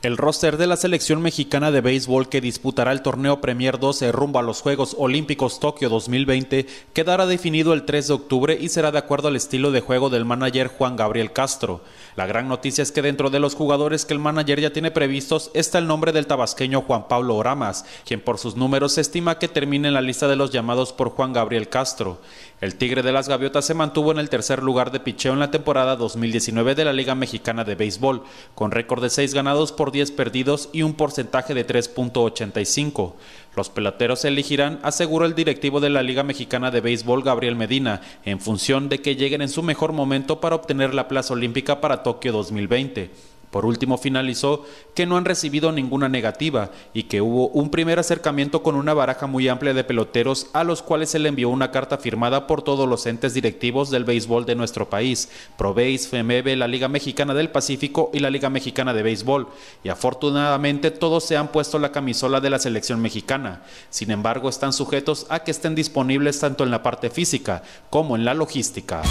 El roster de la selección mexicana de béisbol que disputará el torneo Premier 12 rumbo a los Juegos Olímpicos Tokio 2020 quedará definido el 3 de octubre y será de acuerdo al estilo de juego del manager Juan Gabriel Castro. La gran noticia es que dentro de los jugadores que el manager ya tiene previstos está el nombre del tabasqueño Juan Pablo Oramas, quien por sus números se estima que termine en la lista de los llamados por Juan Gabriel Castro. El Tigre de las Gaviotas se mantuvo en el tercer lugar de picheo en la temporada 2019 de la Liga Mexicana de Béisbol, con récord de 6 ganados por 10 perdidos y un porcentaje de 3.85. Los peloteros se elegirán, aseguró el directivo de la Liga Mexicana de Béisbol Gabriel Medina, en función de que lleguen en su mejor momento para obtener la plaza olímpica para Tokio 2020. Por último, finalizó que no han recibido ninguna negativa y que hubo un primer acercamiento con una baraja muy amplia de peloteros a los cuales se le envió una carta firmada por todos los entes directivos del béisbol de nuestro país, Probeis, FEMEBE, la Liga Mexicana del Pacífico y la Liga Mexicana de Béisbol, y afortunadamente todos se han puesto la camisola de la selección mexicana. Sin embargo, están sujetos a que estén disponibles tanto en la parte física como en la logística.